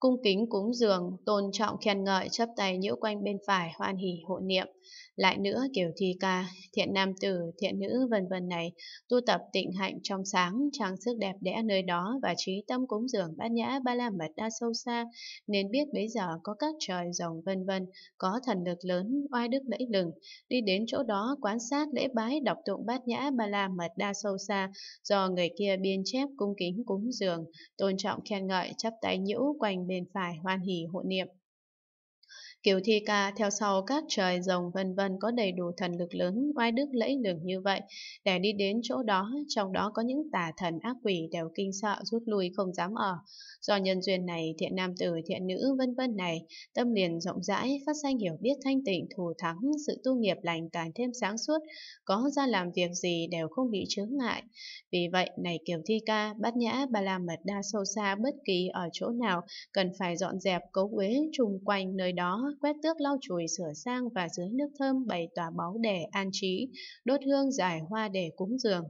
cung kính cúng dường, tôn trọng khen ngợi chấp tay nhiễu quanh bên phải hoan hỉ hộ niệm. Lại nữa kiểu thi ca, thiện nam tử, thiện nữ vân vân này, tu tập tịnh hạnh trong sáng, trang sức đẹp đẽ nơi đó và trí tâm cúng dường bát nhã ba la mật đa sâu xa, nên biết bấy giờ có các trời rồng vân vân, có thần lực lớn, oai đức lẫy lừng, đi đến chỗ đó quan sát lễ bái đọc tụng bát nhã ba la mật đa sâu xa, do người kia biên chép cung kính cúng dường, tôn trọng khen ngợi chắp tay nhũ quanh bên phải hoan hỷ hộ niệm. Kiều thi ca theo sau các trời rồng vân vân có đầy đủ thần lực lớn oai đức lẫy lừng như vậy để đi đến chỗ đó, trong đó có những tà thần ác quỷ đều kinh sợ rút lui không dám ở. Do nhân duyên này, thiện nam tử, thiện nữ vân vân này, tâm liền rộng rãi, phát sanh hiểu biết thanh tịnh, thù thắng, sự tu nghiệp lành càng thêm sáng suốt, có ra làm việc gì đều không bị chướng ngại. Vì vậy, này Kiều thi ca, bát nhã ba la mật đa sâu xa bất kỳ ở chỗ nào cần phải dọn dẹp cấu quế chung quanh nơi đó quét tước lau chùi sửa sang và dưới nước thơm bày tòa báu để an trí, đốt hương giải hoa để cúng dường.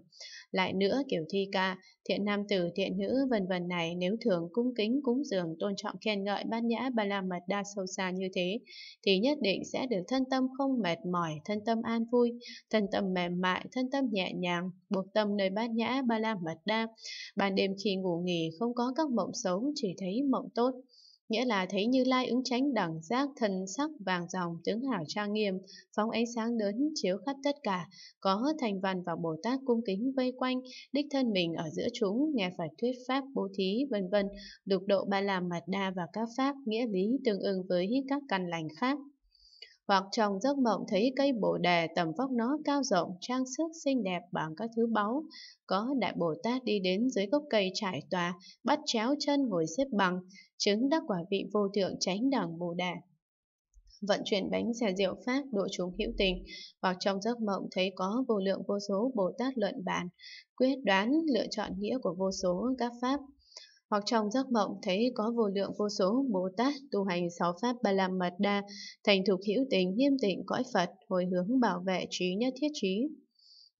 Lại nữa kiểu thi ca, thiện nam tử, thiện nữ vân vân này nếu thường cung kính cúng dường tôn trọng khen ngợi ban nhã ba la mật đa sâu xa như thế, thì nhất định sẽ được thân tâm không mệt mỏi, thân tâm an vui, thân tâm mềm mại, thân tâm nhẹ nhàng, buộc tâm nơi bát nhã ba la mật đa. Ban đêm khi ngủ nghỉ không có các mộng xấu, chỉ thấy mộng tốt nghĩa là thấy Như Lai ứng chánh đẳng giác thần sắc vàng dòng tướng hảo trang nghiêm, phóng ánh sáng lớn chiếu khắp tất cả, có thành văn và Bồ Tát cung kính vây quanh, đích thân mình ở giữa chúng, nghe phải thuyết pháp bố thí vân vân, lục độ ba la mật đa và các pháp nghĩa lý tương ứng với các căn lành khác hoặc trong giấc mộng thấy cây bồ đề tầm vóc nó cao rộng, trang sức xinh đẹp bằng các thứ báu. Có Đại Bồ Tát đi đến dưới gốc cây trải tòa, bắt chéo chân ngồi xếp bằng, chứng đắc quả vị vô thượng tránh đẳng bồ đề vận chuyển bánh xè diệu pháp độ chúng hữu tình hoặc trong giấc mộng thấy có vô lượng vô số bồ tát luận bàn quyết đoán lựa chọn nghĩa của vô số các pháp hoặc trong giấc mộng thấy có vô lượng vô số Bồ Tát tu hành sáu pháp ba la mật đa, thành thục hữu tình nghiêm tịnh cõi Phật, hồi hướng bảo vệ trí nhất thiết trí.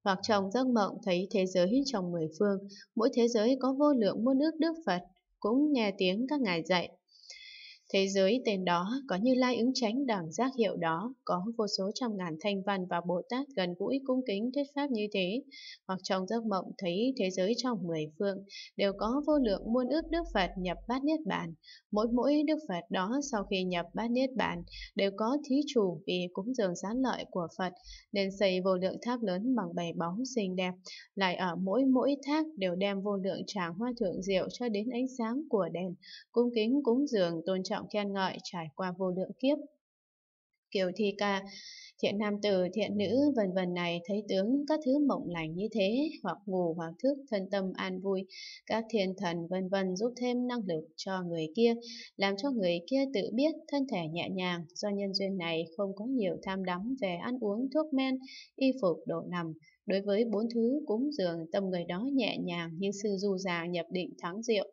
Hoặc trong giấc mộng thấy thế giới trong mười phương, mỗi thế giới có vô lượng muôn ước Đức Phật, cũng nghe tiếng các ngài dạy. Thế giới tên đó có như lai ứng tránh đẳng giác hiệu đó, có vô số trăm ngàn thanh văn và Bồ Tát gần gũi cung kính thuyết pháp như thế, hoặc trong giấc mộng thấy thế giới trong mười phương, đều có vô lượng muôn ước Đức Phật nhập bát niết bàn. Mỗi mỗi Đức Phật đó sau khi nhập bát niết bàn, đều có thí chủ vì cúng dường sán lợi của Phật, nên xây vô lượng tháp lớn bằng bảy bóng xinh đẹp, lại ở mỗi mỗi tháp đều đem vô lượng tràng hoa thượng diệu cho đến ánh sáng của đèn, cung kính cúng dường tôn trọng trọng khen ngợi trải qua vô lượng kiếp. Kiều thi ca, thiện nam tử, thiện nữ, vân vân này thấy tướng các thứ mộng lành như thế, hoặc ngủ hoặc thức, thân tâm an vui, các thiên thần vân vân giúp thêm năng lực cho người kia, làm cho người kia tự biết thân thể nhẹ nhàng, do nhân duyên này không có nhiều tham đắm về ăn uống thuốc men, y phục độ nằm, đối với bốn thứ cúng dường tâm người đó nhẹ nhàng như sư du già nhập định thắng diệu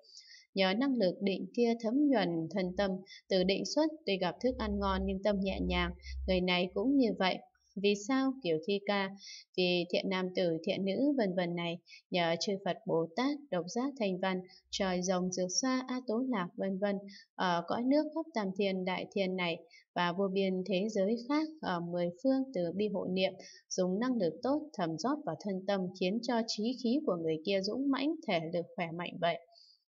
Nhờ năng lực định kia thấm nhuần thân tâm, từ định xuất tuy gặp thức ăn ngon nhưng tâm nhẹ nhàng, người này cũng như vậy. Vì sao kiểu thi ca, vì thiện nam tử, thiện nữ vân vân này, nhờ chư Phật Bồ Tát, độc giác thành văn, trời rồng dược xa, a tố lạc vân vân ở cõi nước khắp tam thiên đại thiên này và vô biên thế giới khác ở mười phương từ bi hộ niệm, dùng năng lực tốt thầm rót vào thân tâm khiến cho trí khí của người kia dũng mãnh, thể lực khỏe mạnh vậy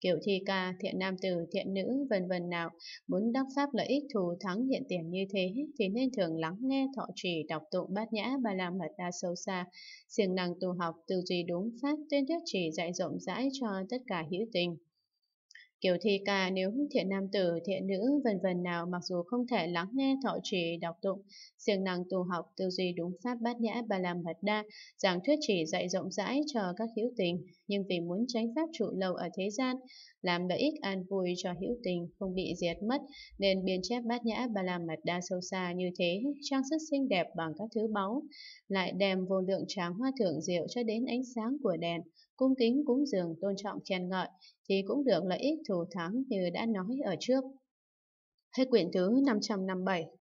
kiểu thi ca, thiện nam tử, thiện nữ, vân vân nào, muốn đắc pháp lợi ích thù thắng hiện tiền như thế thì nên thường lắng nghe thọ trì đọc tụng bát nhã ba la mật đa sâu xa, siêng năng tu học, tư duy đúng pháp, tuyên thuyết trì dạy rộng rãi cho tất cả hữu tình. Kiều thi ca nếu thiện nam tử, thiện nữ vân vân nào mặc dù không thể lắng nghe thọ trì đọc tụng, siêng năng tu học tư duy đúng pháp bát nhã ba la mật đa, giảng thuyết chỉ dạy rộng rãi cho các hữu tình, nhưng vì muốn tránh pháp trụ lâu ở thế gian, làm lợi ích an vui cho hữu tình không bị diệt mất, nên biên chép bát nhã ba la mật đa sâu xa như thế, trang sức xinh đẹp bằng các thứ báu, lại đem vô lượng tráng hoa thượng diệu cho đến ánh sáng của đèn, cung kính cúng dường tôn trọng chen ngợi thì cũng được lợi ích thù thắng như đã nói ở trước. Hết quyển thứ 557